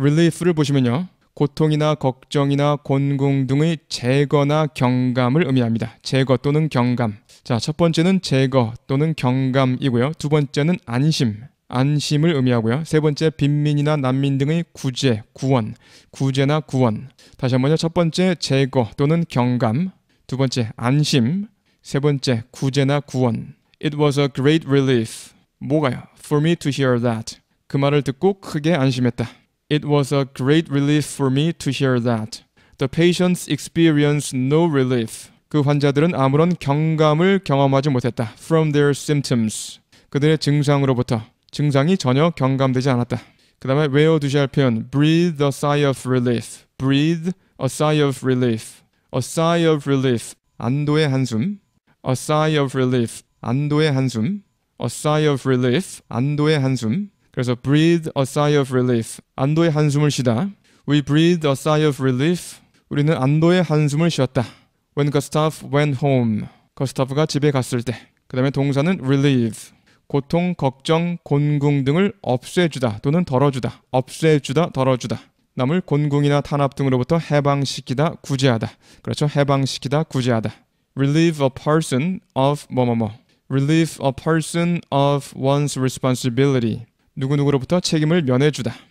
r e l i e f 를 보시면요. 고통이나 걱정이나 곤궁 등의 제거나 경감을 의미합니다. 제거 또는 경감. 자, 첫 번째는 제거 또는 경감이고요. 두 번째는 안심, 안심을 의미하고요. 세 번째 빈민이나 난민 등의 구제, 구원, 구제나 구원. 다시 한번요. 첫 번째 제거 또는 경감, 두 번째 안심, 세 번째 구제나 구원. It was a great relief. 뭐가요? For me to hear that. 그 말을 듣고 크게 안심했다. It was a great relief for me to hear that. The patients experienced no relief. 그 환자들은 아무런 경감을 경험하지 못했다. From their symptoms. 그들의 증상으로부터 증상이 전혀 경감되지 않았다. 그 다음에 외워두셔야 할 표현 breathe a sigh of relief. breathe a sigh of relief. a sigh of relief. 안도의 한숨. a sigh of relief. 안도의 한숨. a sigh of relief. 안도의 한숨. 그래서 breathe a sigh of relief. 안도의 한숨을 쉬다. We breathe a sigh of relief. 우리는 안도의 한숨을 쉬었다. When Gustav went home. 거스타프가 집에 갔을 때. 그 다음에 동사는 relieve. 고통, 걱정, 곤궁 등을 없애주다 또는 덜어주다. 없애주다, 덜어주다. 남을 곤궁이나 탄압 등으로부터 해방시키다, 구제하다. 그렇죠. 해방시키다, 구제하다. relieve a person of 뭐뭐뭐. relieve a person of one's responsibility. 누구누구로부터 책임을 면해주다.